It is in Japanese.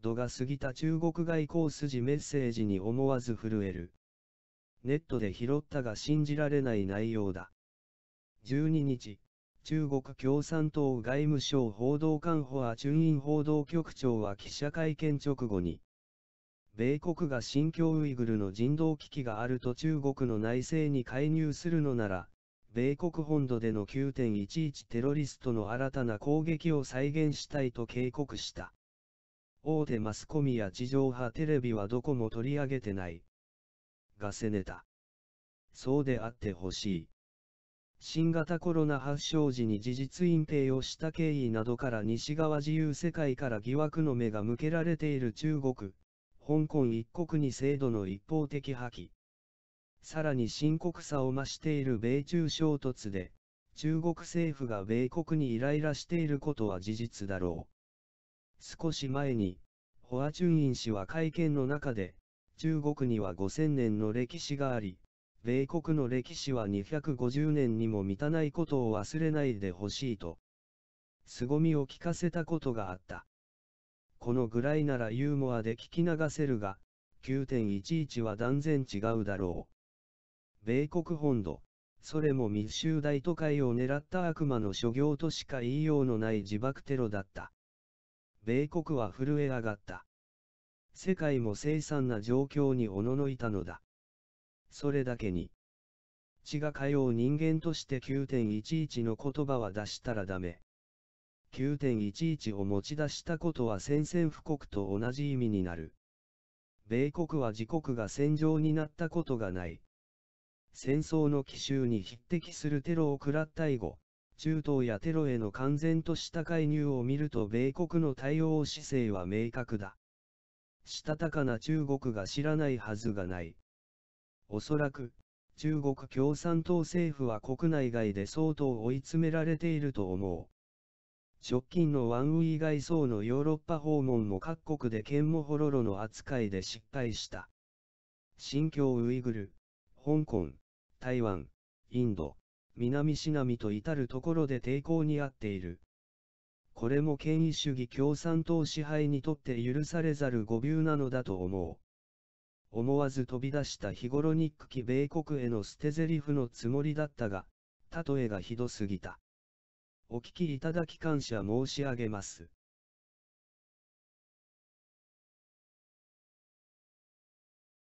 度が過ぎた中国外交筋メッセージに思わず震える。ネットで拾ったが信じられない内容だ。12日、中国共産党外務省報道官ホアイ院報道局長は記者会見直後に、米国が新疆ウイグルの人道危機があると中国の内政に介入するのなら、米国本土での9.11テロリストの新たな攻撃を再現したいと警告した。大手マスコミや地上波テレビはどこも取り上げてない。ガセネタ。そうであってほしい。新型コロナ発症時に事実隠蔽をした経緯などから西側自由世界から疑惑の目が向けられている中国、香港一国に制度の一方的破棄。さらに深刻さを増している米中衝突で、中国政府が米国にイライラしていることは事実だろう。少し前に、ホアチュンイン氏は会見の中で、中国には5000年の歴史があり、米国の歴史は250年にも満たないことを忘れないでほしいと、凄みを聞かせたことがあった。このぐらいならユーモアで聞き流せるが、9.11は断然違うだろう。米国本土、それも密集大都会を狙った悪魔の所業としか言いようのない自爆テロだった。米国は震え上がった。世界も凄惨な状況におののいたのだ。それだけに。血が通う人間として9.11の言葉は出したらダメ。9.11を持ち出したことは宣戦布告と同じ意味になる。米国は自国が戦場になったことがない。戦争の奇襲に匹敵するテロを食らった以後、中東やテロへの完全とした介入を見ると米国の対応姿勢は明確だ。したたかな中国が知らないはずがない。おそらく、中国共産党政府は国内外で相当追い詰められていると思う。直近のワンウィ外相のヨーロッパ訪問も各国で剣もほろろの扱いで失敗した。新疆ウイグル、香港、台湾、インド、南シナみと至るところで抵抗にあっている。これも権威主義共産党支配にとって許されざる誤謬なのだと思う。思わず飛び出した日頃日き米国への捨て台詞のつもりだったが、例えがひどすぎた。お聞きいただき感謝申し上げます。